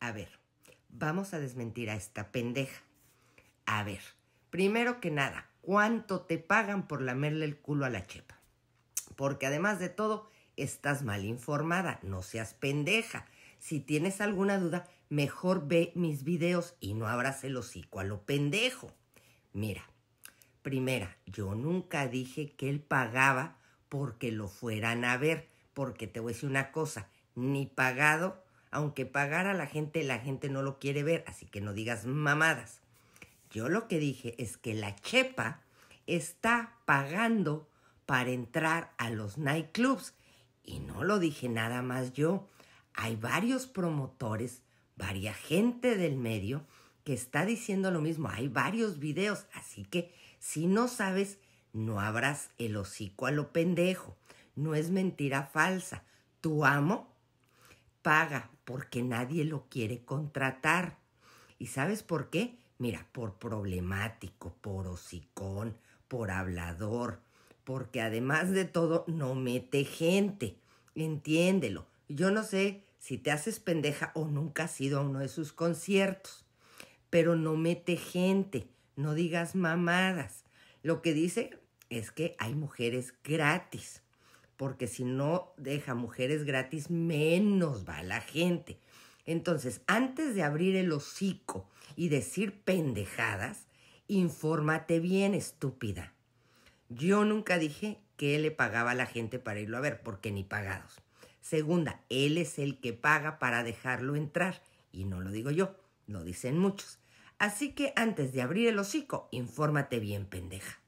A ver, vamos a desmentir a esta pendeja. A ver, primero que nada, ¿cuánto te pagan por lamerle el culo a la chepa? Porque además de todo, estás mal informada, no seas pendeja. Si tienes alguna duda, mejor ve mis videos y no abras el hocico a lo pendejo. Mira, primera, yo nunca dije que él pagaba porque lo fueran a ver, porque te voy a decir una cosa, ni pagado aunque pagara la gente, la gente no lo quiere ver, así que no digas mamadas. Yo lo que dije es que la chepa está pagando para entrar a los nightclubs. Y no lo dije nada más yo. Hay varios promotores, varia gente del medio que está diciendo lo mismo. Hay varios videos, así que si no sabes, no abras el hocico a lo pendejo. No es mentira falsa. Tu amo paga porque nadie lo quiere contratar. ¿Y sabes por qué? Mira, por problemático, por hocicón, por hablador, porque además de todo no mete gente. Entiéndelo. Yo no sé si te haces pendeja o nunca has ido a uno de sus conciertos, pero no mete gente, no digas mamadas. Lo que dice es que hay mujeres gratis porque si no deja mujeres gratis, menos va la gente. Entonces, antes de abrir el hocico y decir pendejadas, infórmate bien, estúpida. Yo nunca dije que él le pagaba a la gente para irlo a ver, porque ni pagados. Segunda, él es el que paga para dejarlo entrar, y no lo digo yo, lo dicen muchos. Así que antes de abrir el hocico, infórmate bien, pendeja.